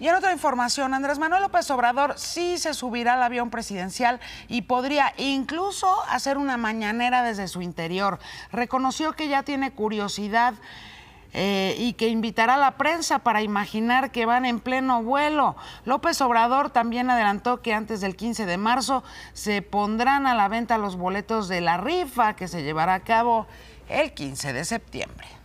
Y en otra información, Andrés Manuel López Obrador sí se subirá al avión presidencial y podría incluso hacer una mañanera desde su interior. Reconoció que ya tiene curiosidad eh, y que invitará a la prensa para imaginar que van en pleno vuelo. López Obrador también adelantó que antes del 15 de marzo se pondrán a la venta los boletos de la rifa que se llevará a cabo el 15 de septiembre.